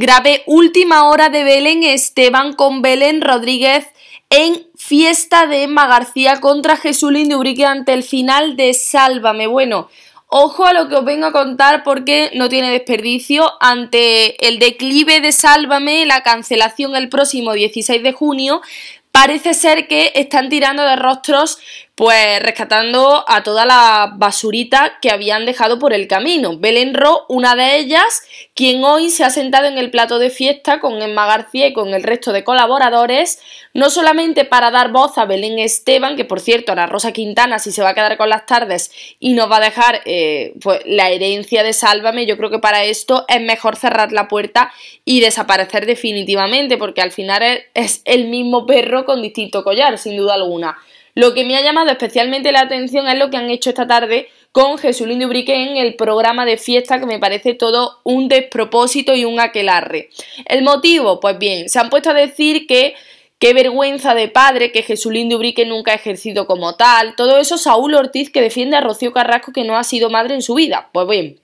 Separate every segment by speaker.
Speaker 1: grave Última Hora de Belén Esteban con Belén Rodríguez en Fiesta de Emma García contra Jesulín de ante el final de Sálvame. Bueno, Ojo a lo que os vengo a contar porque no tiene desperdicio. Ante el declive de Sálvame, la cancelación el próximo 16 de junio, parece ser que están tirando de rostros pues rescatando a toda la basurita que habían dejado por el camino. Belén Ro, una de ellas, quien hoy se ha sentado en el plato de fiesta con Emma García y con el resto de colaboradores, no solamente para dar voz a Belén Esteban, que por cierto, ahora Rosa Quintana, si se va a quedar con las tardes y nos va a dejar eh, pues, la herencia de Sálvame, yo creo que para esto es mejor cerrar la puerta y desaparecer definitivamente, porque al final es el mismo perro con distinto collar, sin duda alguna. Lo que me ha llamado especialmente la atención es lo que han hecho esta tarde con Jesulín de en el programa de fiesta que me parece todo un despropósito y un aquelarre. ¿El motivo? Pues bien, se han puesto a decir que qué vergüenza de padre que Jesulín de nunca ha ejercido como tal, todo eso Saúl Ortiz que defiende a Rocío Carrasco que no ha sido madre en su vida. Pues bien,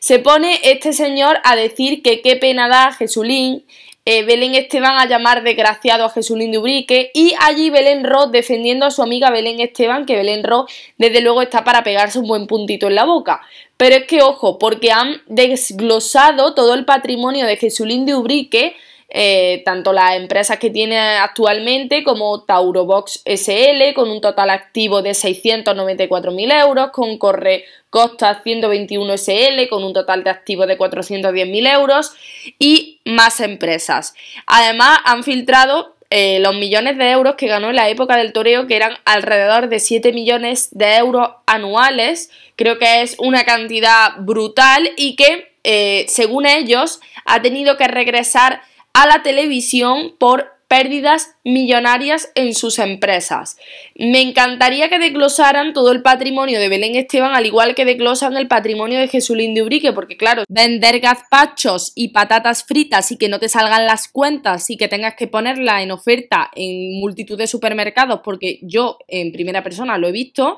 Speaker 1: se pone este señor a decir que qué pena da Jesulín eh, Belén Esteban a llamar desgraciado a Jesulín de Ubrique y allí Belén Ro defendiendo a su amiga Belén Esteban, que Belén Ro, desde luego está para pegarse un buen puntito en la boca. Pero es que ojo, porque han desglosado todo el patrimonio de Jesulín de Ubrique eh, tanto las empresas que tiene actualmente como Taurobox SL, con un total activo de 694.000 euros, con Corre Costa 121 SL, con un total de activo de 410.000 euros y más empresas. Además, han filtrado eh, los millones de euros que ganó en la época del toreo, que eran alrededor de 7 millones de euros anuales. Creo que es una cantidad brutal y que, eh, según ellos, ha tenido que regresar a la televisión por pérdidas millonarias en sus empresas. Me encantaría que desglosaran todo el patrimonio de Belén Esteban, al igual que desglosan el patrimonio de Jesulín de Ubrique, porque claro, vender gazpachos y patatas fritas y que no te salgan las cuentas y que tengas que ponerla en oferta en multitud de supermercados, porque yo en primera persona lo he visto,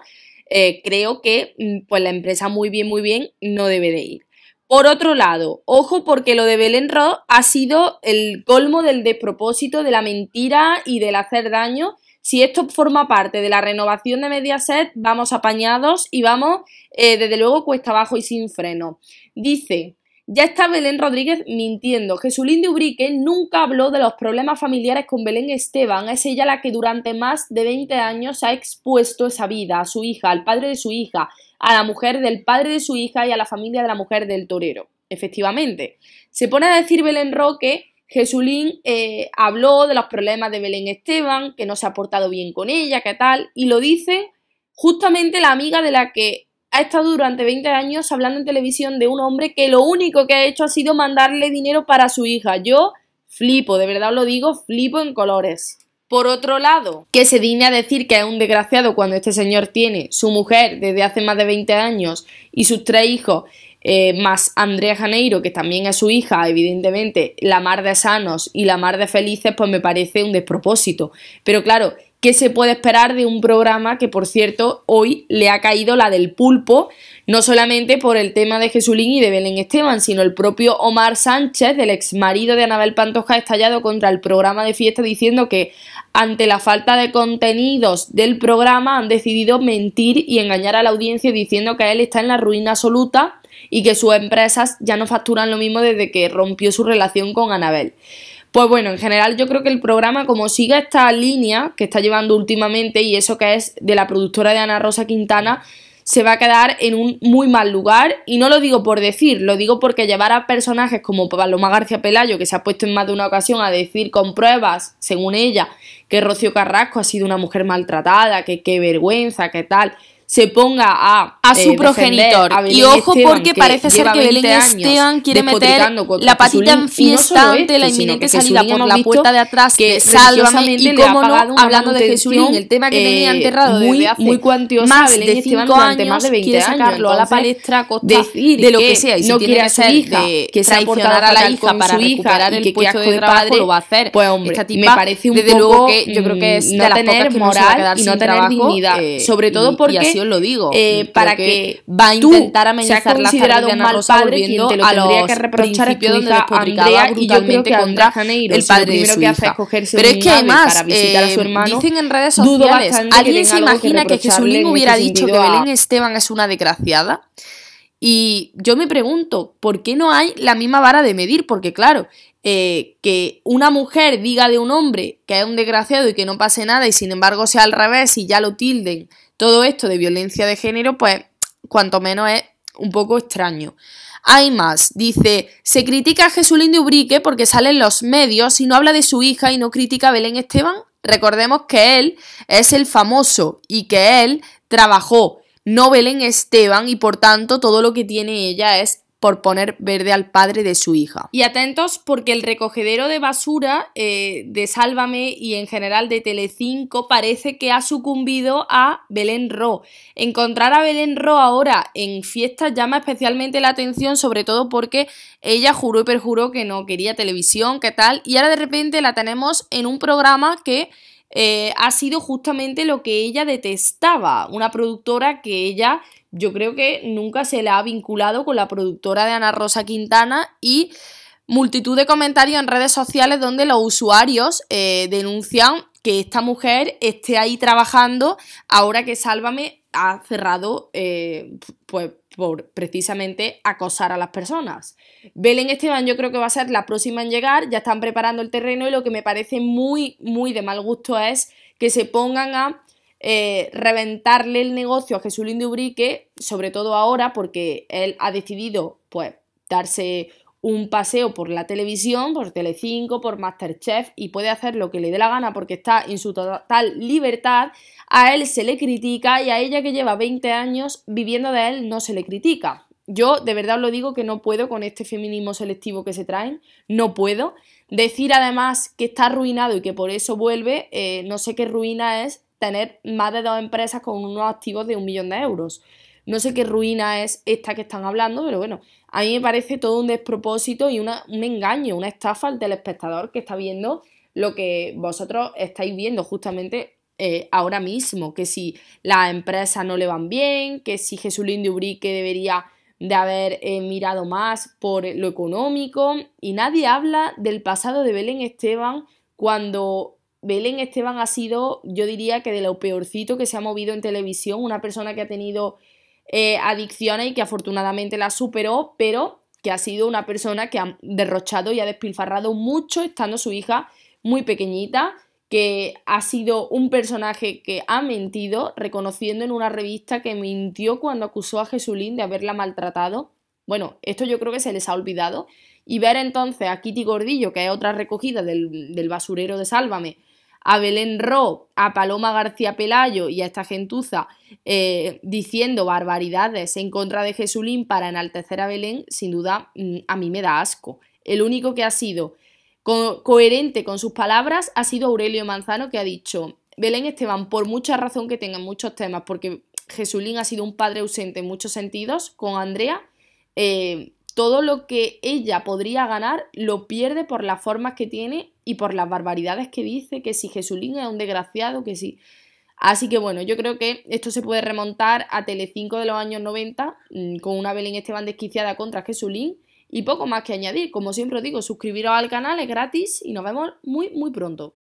Speaker 1: eh, creo que mm, pues la empresa muy bien, muy bien no debe de ir. Por otro lado, ojo porque lo de Belén Ross ha sido el colmo del despropósito, de la mentira y del hacer daño. Si esto forma parte de la renovación de Mediaset, vamos apañados y vamos, eh, desde luego, cuesta abajo y sin freno. Dice, ya está Belén Rodríguez mintiendo. Jesulín de Ubrique nunca habló de los problemas familiares con Belén Esteban. Es ella la que durante más de 20 años ha expuesto esa vida a su hija, al padre de su hija, a la mujer del padre de su hija y a la familia de la mujer del torero. Efectivamente, se pone a decir Belén Roque Jesulín eh, habló de los problemas de Belén Esteban, que no se ha portado bien con ella, que tal, y lo dice justamente la amiga de la que ha estado durante 20 años hablando en televisión de un hombre que lo único que ha hecho ha sido mandarle dinero para su hija. Yo flipo, de verdad lo digo, flipo en colores. Por otro lado, que se a decir que es un desgraciado cuando este señor tiene su mujer desde hace más de 20 años y sus tres hijos, eh, más Andrea Janeiro, que también es su hija, evidentemente, la mar de sanos y la mar de felices, pues me parece un despropósito. Pero claro, qué se puede esperar de un programa que, por cierto, hoy le ha caído la del pulpo, no solamente por el tema de Jesulín y de Belén Esteban, sino el propio Omar Sánchez, del ex marido de Anabel Pantoja, ha estallado contra el programa de fiesta diciendo que ante la falta de contenidos del programa han decidido mentir y engañar a la audiencia diciendo que él está en la ruina absoluta y que sus empresas ya no facturan lo mismo desde que rompió su relación con Anabel. Pues bueno, en general yo creo que el programa, como siga esta línea que está llevando últimamente y eso que es de la productora de Ana Rosa Quintana, se va a quedar en un muy mal lugar. Y no lo digo por decir, lo digo porque llevar a personajes como Paloma García Pelayo, que se ha puesto en más de una ocasión a decir con pruebas, según ella, que Rocío Carrasco ha sido una mujer maltratada, que qué vergüenza, que tal, se ponga a a eh, su progenitor y ojo porque parece ser que Belén Esteban quiere meter la patita en fiesta ante la inminente salida por la puerta de atrás que sálvame y como no hablando de Jesulín el tema que tenía eh, enterrado muy, desde hace muy cuantiosa más de 5 años más de 20 quiere sacarlo a la palestra a costa de lo que, sea y si no tiene quiere que ser de que traicionar a la hija para recuperar el puesto de padre lo va a hacer pues hombre me parece un poco yo creo que es mm, de las tener moral no y no tener dignidad, eh, sobre todo porque y, así os lo digo, eh, para que, que, va a intentar amenazar la considerado un mal padre quien lo a tendría que reprochar a Andrea y yo creo que contra el padre primero que Pero es que además a su eh, hermano, dicen en redes sociales, ¿alguien se imagina que Jesulín hubiera dicho que Belén Esteban es una desgraciada? Y yo me pregunto, ¿por qué no hay la misma vara de medir? Porque claro, eh, que una mujer diga de un hombre que es un desgraciado y que no pase nada y sin embargo sea al revés y ya lo tilden todo esto de violencia de género, pues cuanto menos es un poco extraño. Hay más, dice, se critica a Jesulín de Ubrique porque sale en los medios y no habla de su hija y no critica a Belén Esteban. Recordemos que él es el famoso y que él trabajó no Belén Esteban y por tanto todo lo que tiene ella es por poner verde al padre de su hija. Y atentos porque el recogedero de basura eh, de Sálvame y en general de Telecinco parece que ha sucumbido a Belén Ro. Encontrar a Belén Ro ahora en fiestas llama especialmente la atención, sobre todo porque ella juró y perjuró que no quería televisión, que tal, y ahora de repente la tenemos en un programa que eh, ha sido justamente lo que ella detestaba, una productora que ella yo creo que nunca se la ha vinculado con la productora de Ana Rosa Quintana y multitud de comentarios en redes sociales donde los usuarios eh, denuncian que esta mujer esté ahí trabajando ahora que Sálvame ha cerrado eh, pues por precisamente acosar a las personas. Belén Esteban yo creo que va a ser la próxima en llegar, ya están preparando el terreno y lo que me parece muy, muy de mal gusto es que se pongan a eh, reventarle el negocio a Jesús Ubrique, sobre todo ahora porque él ha decidido pues darse un paseo por la televisión, por Telecinco, por Masterchef y puede hacer lo que le dé la gana porque está en su total libertad, a él se le critica y a ella que lleva 20 años viviendo de él no se le critica. Yo de verdad os lo digo que no puedo con este feminismo selectivo que se traen, no puedo. Decir además que está arruinado y que por eso vuelve, eh, no sé qué ruina es tener más de dos empresas con unos activos de un millón de euros. No sé qué ruina es esta que están hablando, pero bueno, a mí me parece todo un despropósito y una, un engaño, una estafa al telespectador que está viendo lo que vosotros estáis viendo justamente eh, ahora mismo, que si las empresas no le van bien, que si Jesús de Ubrique debería de haber eh, mirado más por lo económico y nadie habla del pasado de Belén Esteban cuando Belén Esteban ha sido, yo diría que de lo peorcito que se ha movido en televisión, una persona que ha tenido eh, adicciones y que afortunadamente la superó, pero que ha sido una persona que ha derrochado y ha despilfarrado mucho estando su hija muy pequeñita, que ha sido un personaje que ha mentido, reconociendo en una revista que mintió cuando acusó a Jesulín de haberla maltratado. Bueno, esto yo creo que se les ha olvidado. Y ver entonces a Kitty Gordillo, que es otra recogida del basurero de Sálvame, a Belén Ro, a Paloma García Pelayo y a esta gentuza eh, diciendo barbaridades en contra de Jesulín para enaltecer a Belén, sin duda mm, a mí me da asco. El único que ha sido coherente con sus palabras ha sido Aurelio Manzano que ha dicho, Belén Esteban, por mucha razón que tengan muchos temas, porque Jesulín ha sido un padre ausente en muchos sentidos con Andrea, eh, todo lo que ella podría ganar lo pierde por las formas que tiene y por las barbaridades que dice, que si Jesulín es un desgraciado, que sí. Así que bueno, yo creo que esto se puede remontar a Telecinco de los años 90 mm, con una Belén Esteban desquiciada contra Jesulín y poco más que añadir. Como siempre os digo, suscribiros al canal, es gratis y nos vemos muy muy pronto.